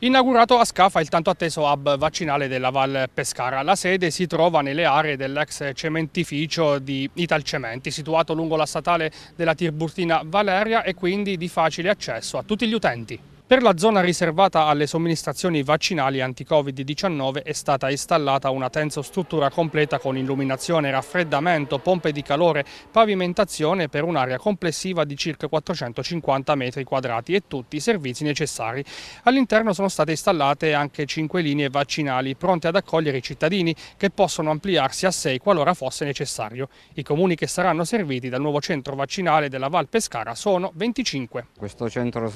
Inaugurato a Scafa il tanto atteso hub vaccinale della Val Pescara. La sede si trova nelle aree dell'ex cementificio di Italcementi, situato lungo la statale della Tirburtina Valeria e quindi di facile accesso a tutti gli utenti. Per la zona riservata alle somministrazioni vaccinali anti-Covid-19 è stata installata una tenso struttura completa con illuminazione, raffreddamento, pompe di calore, pavimentazione per un'area complessiva di circa 450 metri quadrati e tutti i servizi necessari. All'interno sono state installate anche 5 linee vaccinali pronte ad accogliere i cittadini che possono ampliarsi a 6 qualora fosse necessario. I comuni che saranno serviti dal nuovo centro vaccinale della Val Pescara sono 25. Questo centro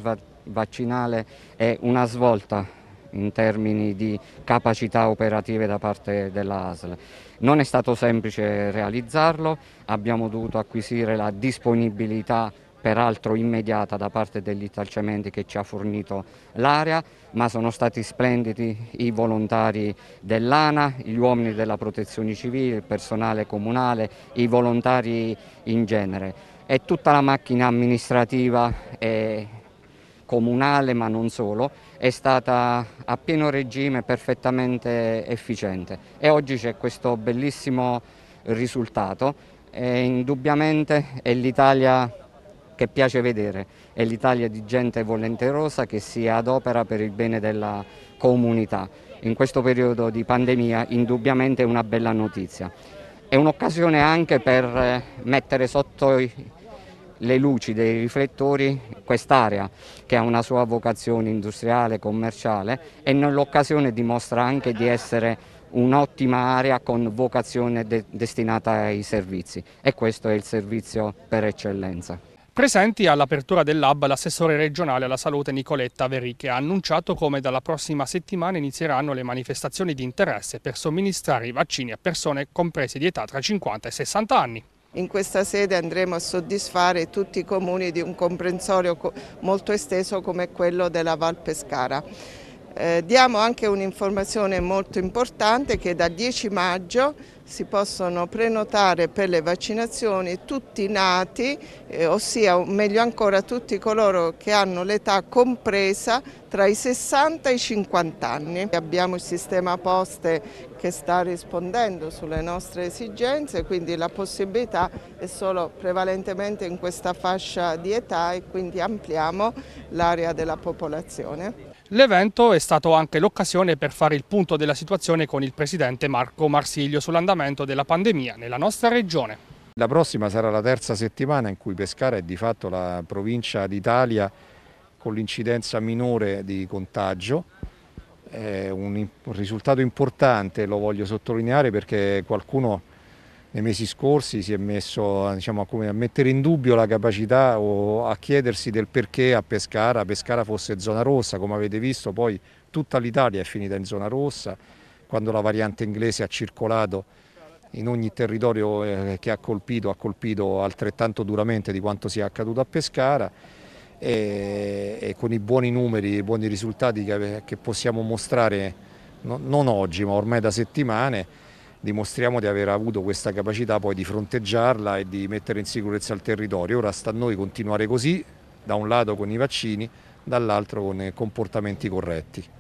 vaccinale nazionale è una svolta in termini di capacità operative da parte della ASL. Non è stato semplice realizzarlo, abbiamo dovuto acquisire la disponibilità peraltro immediata da parte degli Italcementi che ci ha fornito l'area, ma sono stati splendidi i volontari dell'ANA, gli uomini della protezione civile, il personale comunale, i volontari in genere e tutta la macchina amministrativa e comunale ma non solo, è stata a pieno regime perfettamente efficiente e oggi c'è questo bellissimo risultato e indubbiamente è l'Italia che piace vedere, è l'Italia di gente volenterosa che si adopera per il bene della comunità. In questo periodo di pandemia indubbiamente è una bella notizia. È un'occasione anche per mettere sotto i le luci dei riflettori quest'area che ha una sua vocazione industriale, commerciale e nell'occasione dimostra anche di essere un'ottima area con vocazione de destinata ai servizi e questo è il servizio per eccellenza. Presenti all'apertura del lab l'assessore regionale alla salute Nicoletta Verì che ha annunciato come dalla prossima settimana inizieranno le manifestazioni di interesse per somministrare i vaccini a persone comprese di età tra 50 e 60 anni. In questa sede andremo a soddisfare tutti i comuni di un comprensorio molto esteso come quello della Val Pescara. Eh, diamo anche un'informazione molto importante che dal 10 maggio si possono prenotare per le vaccinazioni tutti i nati, eh, ossia meglio ancora tutti coloro che hanno l'età compresa tra i 60 e i 50 anni. Abbiamo il sistema poste che sta rispondendo sulle nostre esigenze, quindi la possibilità è solo prevalentemente in questa fascia di età e quindi ampliamo l'area della popolazione. L'evento è stato anche l'occasione per fare il punto della situazione con il presidente Marco Marsiglio sull'andamento della pandemia nella nostra regione. La prossima sarà la terza settimana in cui Pescara è di fatto la provincia d'Italia con l'incidenza minore di contagio. È un risultato importante, lo voglio sottolineare perché qualcuno nei mesi scorsi si è messo diciamo, a mettere in dubbio la capacità o a chiedersi del perché a Pescara, Pescara fosse zona rossa, come avete visto poi tutta l'Italia è finita in zona rossa, quando la variante inglese ha circolato in ogni territorio eh, che ha colpito, ha colpito altrettanto duramente di quanto sia accaduto a Pescara e, e con i buoni numeri, i buoni risultati che, che possiamo mostrare non oggi ma ormai da settimane dimostriamo di aver avuto questa capacità poi di fronteggiarla e di mettere in sicurezza il territorio. Ora sta a noi continuare così, da un lato con i vaccini, dall'altro con comportamenti corretti.